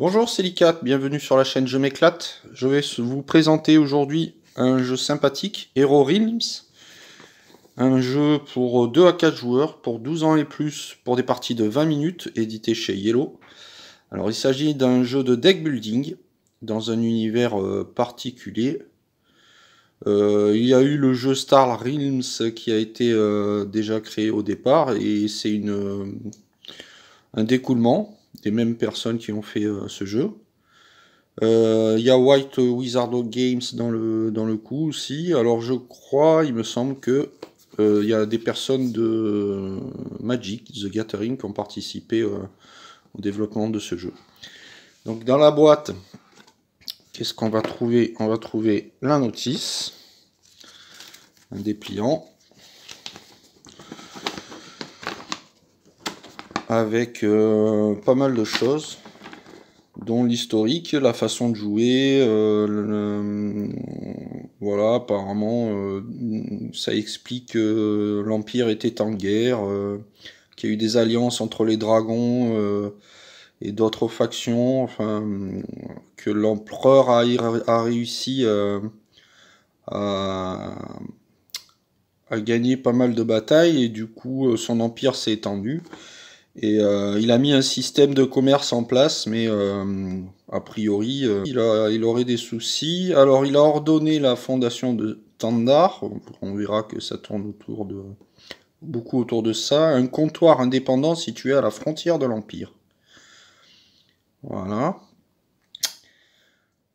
Bonjour, c'est Licat, bienvenue sur la chaîne Je m'éclate. Je vais vous présenter aujourd'hui un jeu sympathique, Hero Realms. Un jeu pour 2 euh, à 4 joueurs, pour 12 ans et plus, pour des parties de 20 minutes, édité chez Yellow. Alors il s'agit d'un jeu de deck building, dans un univers euh, particulier. Euh, il y a eu le jeu Star Realms qui a été déjà créé au départ, et c'est une, un découlement des mêmes personnes qui ont fait euh, ce jeu. Euh, il y a White of Games dans le, dans le coup aussi. Alors je crois, il me semble que euh, il y a des personnes de Magic, The Gathering, qui ont participé au développement de ce jeu. Donc dans la boîte, qu'est-ce qu'on va trouver On va trouver la notice, un dépliant, avec euh, pas mal de choses, dont l'historique, la façon de jouer, euh, voilà, apparemment, euh, ça explique que l'Empire était en guerre, qu'il y a eu des alliances entre les dragons et d'autres factions, enfin, que l'empereur a, réussi à gagner pas mal de batailles et du coup son empire s'est étendu. Et euh, il a mis un système de commerce en place, mais euh, a priori, euh, il, il, aurait des soucis. Alors, il a ordonné la fondation de Tandar. On verra que ça tourne autour de beaucoup autour de ça. Un comptoir indépendant situé à la frontière de l'Empire. Voilà.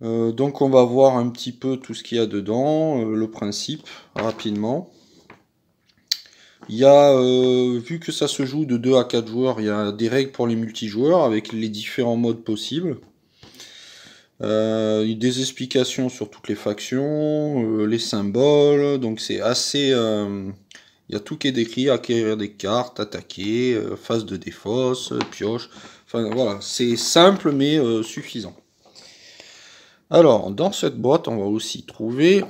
donc, on va voir un petit peu tout ce qu'il y a dedans, le principe, rapidement. Il y a, euh, vu que ça se joue de 2 à 4 joueurs, il y a des règles pour les multijoueurs avec les différents modes possibles. Euh, des explications sur toutes les factions, euh, les symboles, donc c'est assez... Il y a tout qui est décrit, acquérir des cartes, attaquer, phase de défausse, pioche. Enfin voilà, c'est simple mais suffisant. Alors, dans cette boîte, on va aussi trouver...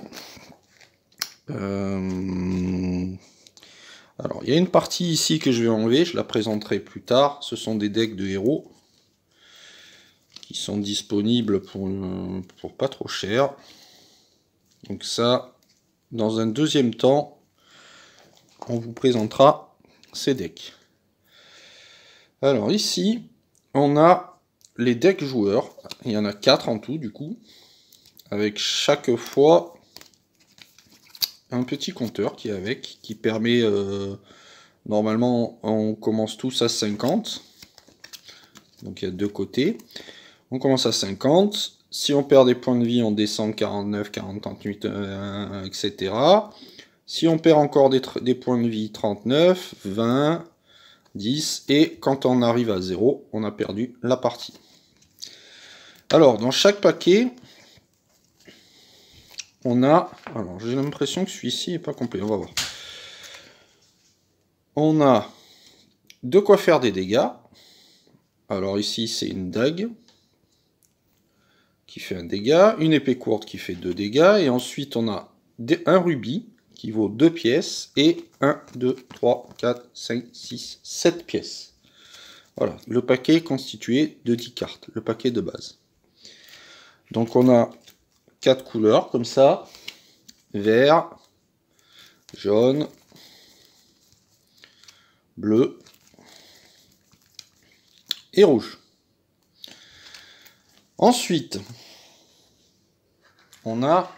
Alors, il y a une partie ici que je vais enlever, je la présenterai plus tard. Ce sont des decks de héros qui sont disponibles pour, euh, pas trop cher. Donc ça, dans un deuxième temps, on vous présentera ces decks. Alors ici, on a les decks joueurs. Il y en a 4 en tout, du coup. Avec chaque fois un petit compteur qui est avec, qui permet, euh, normalement on commence tous à 50, donc il y a deux côtés, on commence à 50, si on perd des points de vie on descend 49, 40, 38, etc. Si on perd encore des, des points de vie 39, 20, 10, et quand on arrive à 0, on a perdu la partie. Alors, dans chaque paquet, on a... Alors, j'ai l'impression que celui-ci n'est pas complet. On va voir. On a de quoi faire des dégâts. Alors ici, c'est une dague qui fait un dégât, une épée courte qui fait deux dégâts, et ensuite on a un rubis qui vaut deux pièces, et 1, 2, 3, 4, 5, 6, 7 pièces. Voilà, le paquet est constitué de 10 cartes, le paquet de base. Donc on a quatre couleurs comme ça. Vert, jaune, bleu et rouge. Ensuite, on a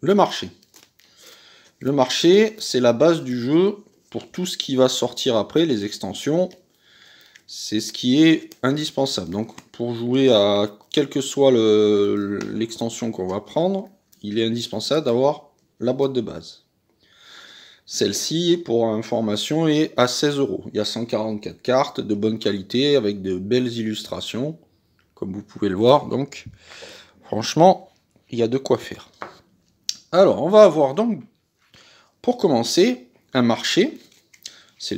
le marché. Le marché, c'est la base du jeu pour tout ce qui va sortir après, les extensions. C'est ce qui est indispensable. Donc pour jouer à quelle que soit l'extension qu'on va prendre, il est indispensable d'avoir la boîte de base. Celle-ci, pour information, est à 16 euros. Il y a 144 cartes de bonne qualité avec de belles illustrations, comme vous pouvez le voir. Donc, franchement, il y a de quoi faire. Alors, on va avoir donc, pour commencer, un marché. C'est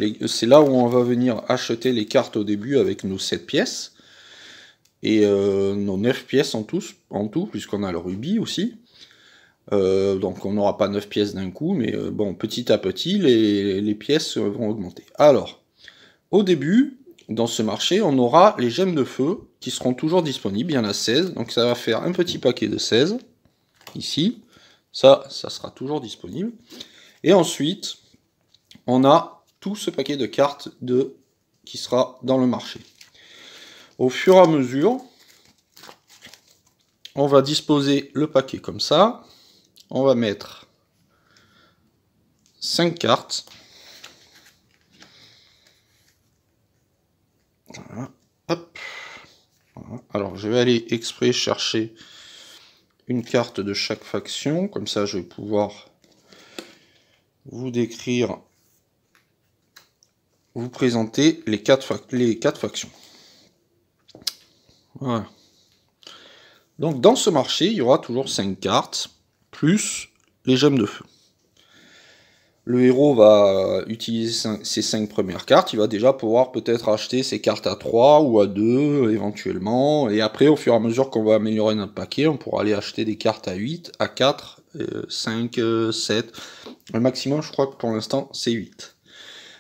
là où on va venir acheter les cartes au début avec nos 7 pièces et euh, nos 9 pièces en tout, en tout puisqu'on a le rubis aussi. Euh, donc on n'aura pas 9 pièces d'un coup, mais euh, bon, petit à petit, les, pièces vont augmenter. Alors, au début, dans ce marché, on aura les gemmes de feu qui seront toujours disponibles. Il y en a 16, donc ça va faire un petit paquet de 16, ici. Ça, ça sera toujours disponible. Et ensuite, on a tout ce paquet de cartes de... qui sera dans le marché au fur et à mesure, on va disposer le paquet comme ça. On va mettre 5 cartes. Alors je vais aller exprès chercher une carte de chaque faction. Comme ça je vais pouvoir vous décrire, vous présenter les quatre, les quatre factions. Voilà. Donc dans ce marché, il y aura toujours 5 cartes, plus les gemmes de feu. Le héros va utiliser ses 5 premières cartes, il va déjà pouvoir peut-être acheter ses cartes à 3 ou à 2 éventuellement, et après au fur et à mesure qu'on va améliorer notre paquet, on pourra aller acheter des cartes à 8, à 4, 5, 7, le maximum je crois que pour l'instant c'est 8.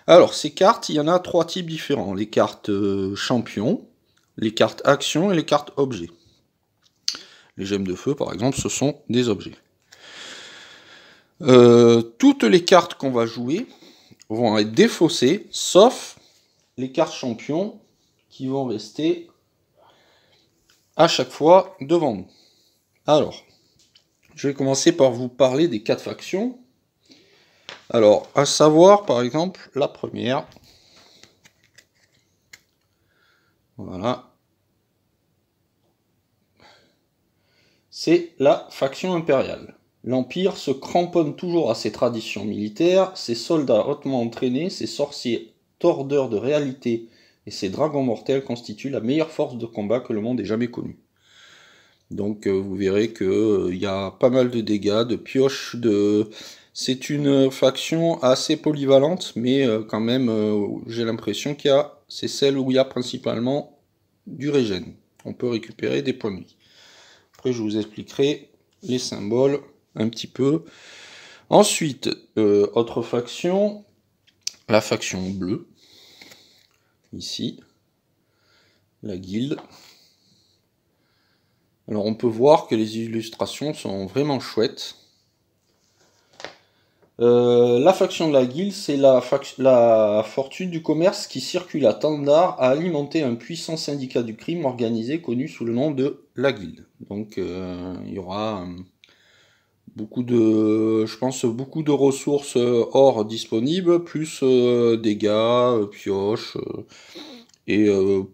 Alors ces cartes, il y en a trois types différents, les cartes euh, champions, les cartes actions et les cartes objets. Les gemmes de feu, par exemple, ce sont des objets. Euh, toutes les cartes qu'on va jouer vont être défaussées, sauf les cartes champions qui vont rester à chaque fois devant nous. Alors, je vais commencer par vous parler des quatre factions. Alors, à savoir, par exemple, la première, Voilà. C'est la faction impériale. L'Empire se cramponne toujours à ses traditions militaires, ses soldats hautement entraînés, ses sorciers tordeurs de réalité et ses dragons mortels constituent la meilleure force de combat que le monde ait jamais connue. Donc euh, vous verrez qu'il euh, y a pas mal de dégâts, de pioches, de... C'est une faction assez polyvalente, mais euh, quand même j'ai l'impression qu'il y a c'est celle où il y a principalement du régène. On peut récupérer des points de vie. Après, je vous expliquerai les symboles un petit peu. Ensuite, euh, autre faction, la faction bleue, ici, la guilde. Alors on peut voir que les illustrations sont vraiment chouettes. Euh, la faction de la guilde, c'est la, fortune du commerce qui circule à Tandar à alimenter un puissant syndicat du crime organisé connu sous le nom de la guilde. Donc euh, il y aura euh, beaucoup de, je pense, beaucoup de ressources or disponibles, plus dégâts, pioches et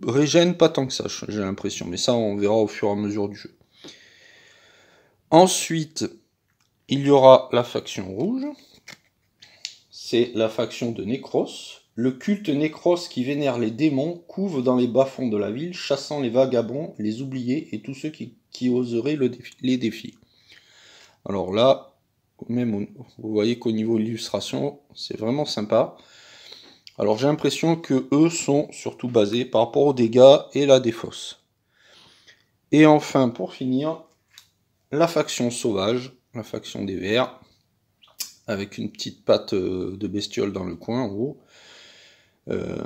régène pas tant que ça, j'ai l'impression. Mais ça, on verra au fur et à mesure du jeu. Ensuite, il y aura la faction rouge c'est la faction de Necros. Le culte Necros qui vénère les démons couve dans les bas-fonds de la ville, chassant les vagabonds, les oubliés et tous ceux qui, oseraient les défis. Alors là, même vous voyez qu'au niveau de l'illustration, c'est vraiment sympa. Alors j'ai l'impression que eux sont surtout basés par rapport aux dégâts et la défausse. Et enfin, pour finir, la faction sauvage, la faction des verts, avec une petite patte euh, de bestiole dans le coin en haut. Euh,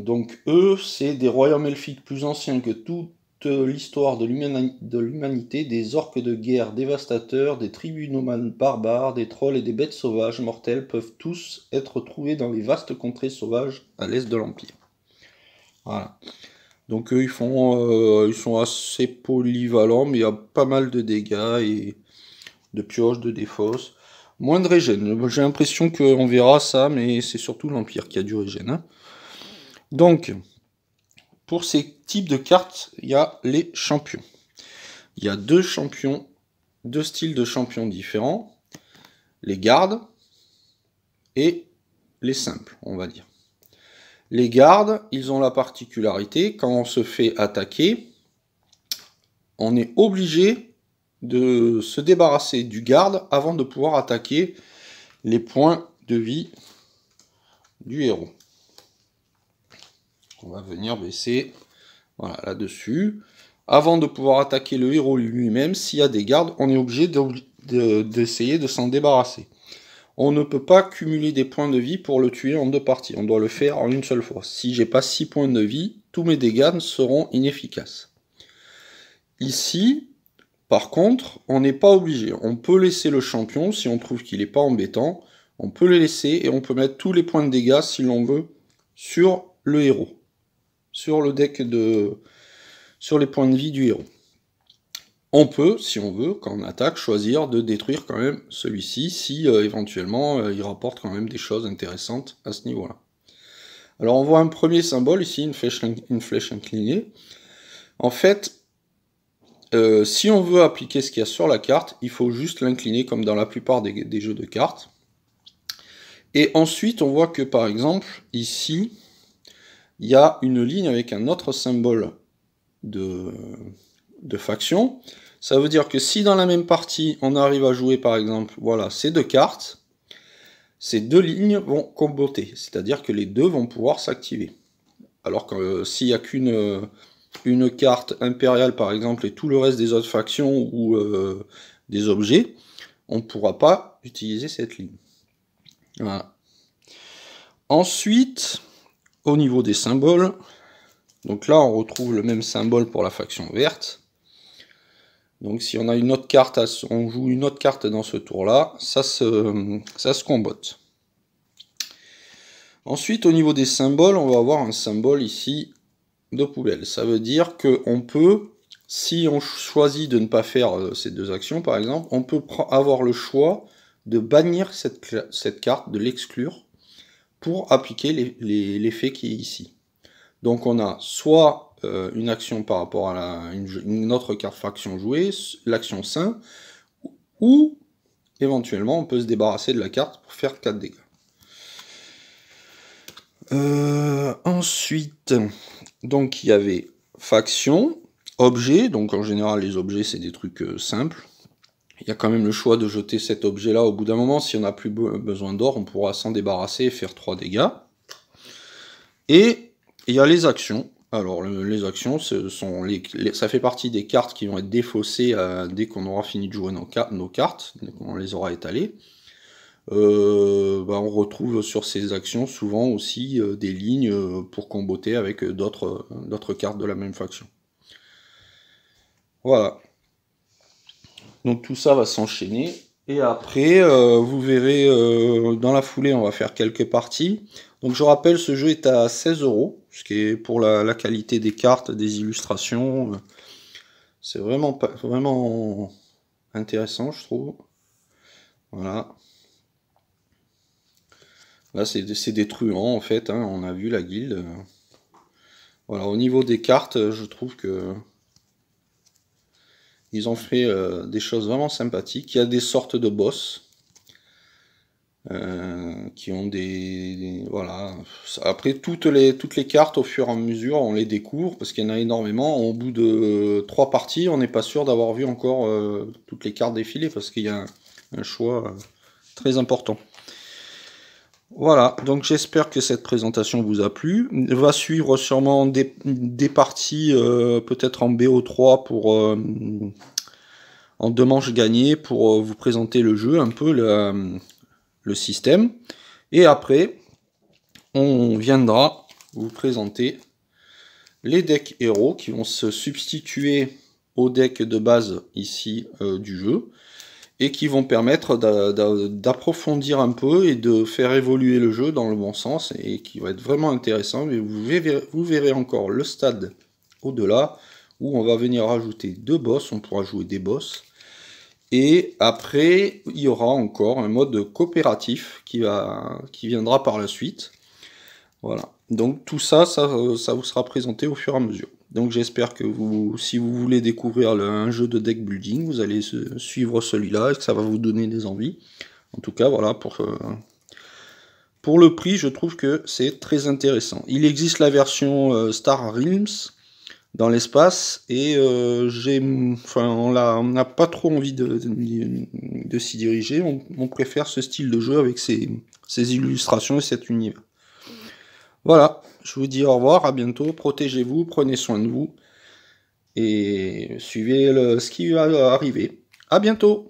donc eux, c'est des royaumes elfiques plus anciens que toute l'histoire de l'humanité, des orques de guerre dévastateurs, des tribus nomades barbares, des trolls et des bêtes sauvages mortelles peuvent tous être trouvés dans les vastes contrées sauvages à l'est de l'Empire. Voilà. Donc eux, ils, font, euh, sont assez polyvalents, mais il y a pas mal de dégâts et de pioches, de défausses. Moins de régène. J'ai l'impression qu'on verra ça, mais c'est surtout l'Empire qui a du régène. Hein. Donc, pour ces types de cartes, il y a les champions. Il y a deux champions, deux styles de champions différents. Les gardes et les simples, on va dire. Les gardes, ils ont la particularité, quand on se fait attaquer, on est obligé de se débarrasser du garde avant de pouvoir attaquer les points de vie du héros. On va venir baisser là-dessus. Avant de pouvoir attaquer le héros lui-même, s'il y a des gardes, on est obligé d'essayer de s'en débarrasser. On ne peut pas cumuler des points de vie pour le tuer en deux parties. On doit le faire en une seule fois. Si j'ai pas 6 points de vie, tous mes dégâts seront inefficaces. Ici, par contre, on n'est pas obligé. On peut laisser le champion si on trouve qu'il n'est pas embêtant. On peut le laisser et on peut mettre tous les points de dégâts si l'on veut sur le héros. Sur le deck de. sur les points de vie du héros. On peut, si on veut, quand on attaque, choisir de détruire quand même celui-ci si euh, éventuellement euh, il rapporte quand même des choses intéressantes à ce niveau-là. Alors on voit un premier symbole ici, une flèche inclinée. En fait, euh, si on veut appliquer ce qu'il y a sur la carte, il faut juste l'incliner comme dans la plupart des, jeux de cartes. Et ensuite, on voit que par exemple, ici, il y a une ligne avec un autre symbole de, faction. Ça veut dire que si dans la même partie, on arrive à jouer par exemple, voilà, ces deux cartes, ces deux lignes vont comboter, c'est-à-dire que les deux vont pouvoir s'activer. Alors que euh, s'il n'y a qu'une... Euh, une carte impériale par exemple et tout le reste des autres factions ou euh, des objets, on ne pourra pas utiliser cette ligne. Voilà. Ensuite, au niveau des symboles, donc là on retrouve le même symbole pour la faction verte. Donc si on a une autre carte, on joue une autre carte dans ce tour-là, ça se, ça se combote. Ensuite, au niveau des symboles, on va avoir un symbole ici de poubelle. Ça veut dire qu'on peut, si on choisit de ne pas faire euh, ces deux actions par exemple, on peut avoir le choix de bannir cette, carte, de l'exclure, pour appliquer l'effet qui est ici. Donc on a soit euh, une action par rapport à une, autre carte fraction jouée, l'action sain, ou éventuellement on peut se débarrasser de la carte pour faire 4 dégâts. Euh, ensuite, donc il y avait faction, objet, donc en général les objets c'est des trucs euh, simples. Il y a quand même le choix de jeter cet objet là au bout d'un moment, si on n'a plus besoin d'or, on pourra s'en débarrasser et faire 3 dégâts. Et il y a les actions. Alors les actions, ça fait partie des cartes qui vont être défaussées euh, dès qu'on aura fini de jouer nos, nos cartes, dès qu'on les aura étalées. Euh, bah, on retrouve sur ces actions souvent aussi euh, des lignes euh, pour comboter avec d'autres cartes de la même faction. Voilà. Donc tout ça va s'enchaîner. Et après, vous verrez, dans la foulée, on va faire quelques parties. Donc je rappelle, ce jeu est à 16 euros, ce qui est pour la, qualité des cartes, des illustrations. C'est vraiment, vraiment intéressant, je trouve. Voilà. Là, c'est des truands, en fait. Hein. on a vu la guilde. Euh. Voilà, au niveau des cartes, euh, je trouve que... Ils ont fait euh, des choses vraiment sympathiques. Il y a des sortes de boss. qui ont des, voilà après toutes les cartes au fur et à mesure on les découvre parce qu'il y en a énormément au bout de trois parties on n'est pas sûr d'avoir vu encore toutes les cartes défiler parce qu'il y a un choix très important voilà, donc j'espère que cette présentation vous a plu. Va suivre sûrement des, parties euh, peut-être en BO3 pour euh, en deux manches gagnées pour euh, vous présenter le jeu, un peu le, système. Et après, on viendra vous présenter les decks héros qui vont se substituer au deck de base ici du jeu et qui vont permettre d'approfondir un peu et de faire évoluer le jeu dans le bon sens et qui va être vraiment intéressant. vous, verrez, vous verrez encore le stade au-delà où on va venir rajouter deux boss, on pourra jouer des boss. Et après, il y aura encore un mode coopératif qui, viendra par la suite. Voilà. Donc tout ça, ça vous sera présenté au fur et à mesure. Donc j'espère que vous, si vous voulez découvrir un jeu de deck building, vous allez suivre celui-là et que ça va vous donner des envies. En tout cas, voilà, pour, euh, pour le prix, je trouve que c'est très intéressant. Il existe la version euh, Star Realms dans l'espace et euh, enfin, on n'a pas trop envie de, de, s'y diriger. On, préfère ce style de jeu avec ses, ses illustrations et cet univers. Voilà. Je vous dis au revoir, à bientôt, protégez-vous, prenez soin de vous et suivez ce qui va arriver. À bientôt